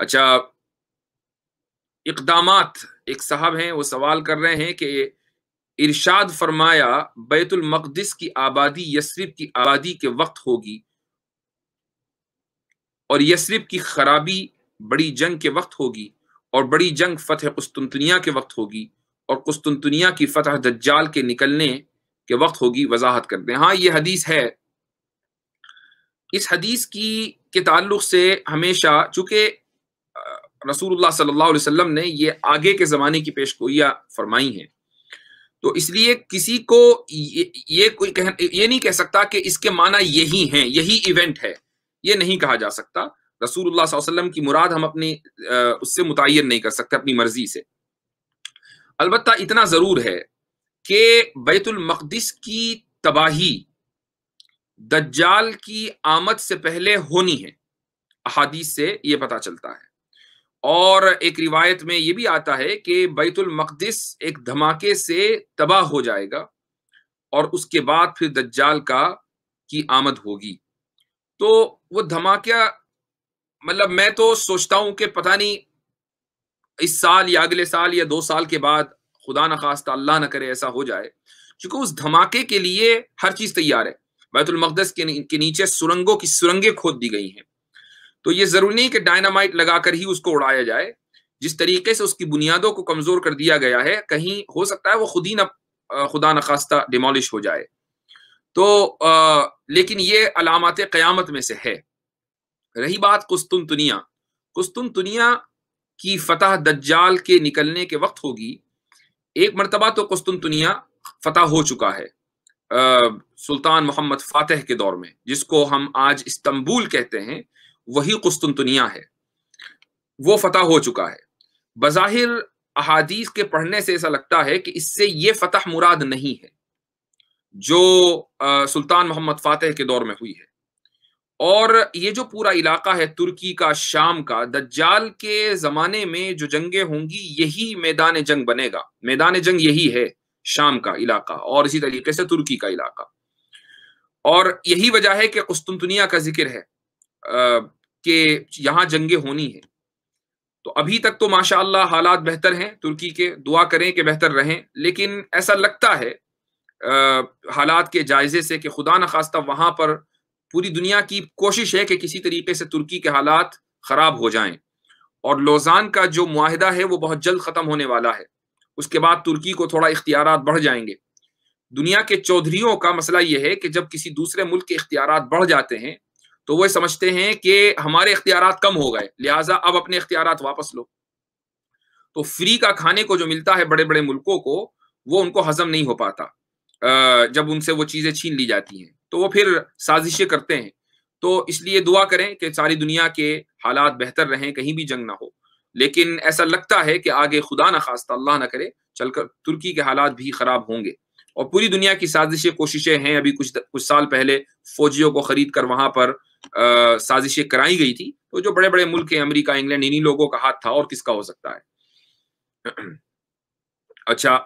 अच्छा इकदाम एक साहब हैं वो सवाल कर रहे हैं कि इरशाद फरमाया बैतुल मकदस की आबादी यसरिफ की आबादी के वक्त होगी और यसरिफ की खराबी बड़ी जंग के वक्त होगी और बड़ी जंग फतह कुस्तुनतनिया के वक्त होगी और कुस्तुनतनिया की फतह दज्जाल के निकलने के वक्त होगी वजाहत करते हैं हाँ ये हदीस है इस हदीस की के ताल्लुक से हमेशा चूंकि रसूलुल्लाह सल्लल्लाहु अलैहि वसल्लम ने ये आगे के ज़माने की पेश फरमाई है तो इसलिए किसी को ये, ये कोई कह ये नहीं कह सकता कि इसके माना यही हैं यही इवेंट है ये नहीं कहा जा सकता रसूलुल्लाह वसल्लम की मुराद हम अपनी उससे मुतन नहीं कर सकते अपनी मर्जी से अलबत् इतना ज़रूर है कि बैतुलमक़दस की तबाही दज्जाल की आमद से पहले होनी है अहादीस से ये पता चलता है और एक रिवायत में ये भी आता है कि बैतुल मकदस एक धमाके से तबाह हो जाएगा और उसके बाद फिर दज्जाल का की आमद होगी तो वो धमाका मतलब मैं तो सोचता हूं कि पता नहीं इस साल या अगले साल या दो साल के बाद खुदा न खास्ता अल्लाह ना करे ऐसा हो जाए क्योंकि उस धमाके के लिए हर चीज तैयार है बैतुलमकदस के, के नीचे सुरंगों की सुरंगें खोद दी गई हैं तो ये जरूरी नहीं कि डायनामाइट लगाकर ही उसको उड़ाया जाए जिस तरीके से उसकी बुनियादों को कमजोर कर दिया गया है कहीं हो सकता है वो खुद ही न खुदा नखास्ता डिमोलिश हो जाए तो आ, लेकिन ये अलामत क्यामत में से है रही बात कुस्तुन तुनिया कुस्तुन तुनिया की फतह दज्जाल के निकलने के वक्त होगी एक मरतबा तो कुस्तुन तुनिया फतह हो चुका है आ, सुल्तान मोहम्मद फातह के दौर में जिसको हम आज इस्तुल कहते हैं वही कुस्तुनतुनिया है वो फतह हो चुका है बज़ाहिर अहादीस के पढ़ने से ऐसा लगता है कि इससे ये फतह मुराद नहीं है जो आ, सुल्तान मोहम्मद फातह के दौर में हुई है और ये जो पूरा इलाका है तुर्की का शाम का दज्जाल के ज़माने में जो जंगें होंगी यही मैदान जंग बनेगा मैदान जंग यही है शाम का इलाका और इसी तरीके से तुर्की का इलाका और यही वजह है कि कुस्तुनतुनिया का जिक्र है कि यहाँ जंगे होनी है तो अभी तक तो माशाला हालात बेहतर हैं तुर्की के दुआ करें कि बेहतर रहें लेकिन ऐसा लगता है आ, हालात के जायजे से कि खुदा न खास्ता वहाँ पर पूरी दुनिया की कोशिश है कि किसी तरीके से तुर्की के हालात ख़राब हो जाएं और लोजान का जो माहिदा है वो बहुत जल्द ख़त्म होने वाला है उसके बाद तुर्की को थोड़ा इख्तियार बढ़ जाएंगे दुनिया के चौधरीों का मसला यह है कि जब किसी दूसरे मुल्क के इख्तियार बढ़ जाते हैं तो वह समझते हैं कि हमारे इख्तियार कम हो गए लिहाजा अब अपने इख्तियार वापस लो तो फ्री का खाने को जो मिलता है बड़े बड़े मुल्कों को वो उनको हजम नहीं हो पाता जब उनसे वो चीज़ें छीन ली जाती हैं तो वो फिर साजिशें करते हैं तो इसलिए दुआ करें कि सारी दुनिया के हालात बेहतर रहें कहीं भी जंग ना हो लेकिन ऐसा लगता है कि आगे खुदा ना खास्ता अल्लाह ना करे चलकर तुर्की के हालात भी खराब होंगे और पूरी दुनिया की साजिशें कोशिशें हैं अभी कुछ कुछ साल पहले फौजियों को खरीद कर वहां पर साजिशें कराई गई थी तो जो बड़े बड़े मुल्क हैं अमेरिका इंग्लैंड इन्हीं लोगों का हाथ था और किसका हो सकता है अच्छा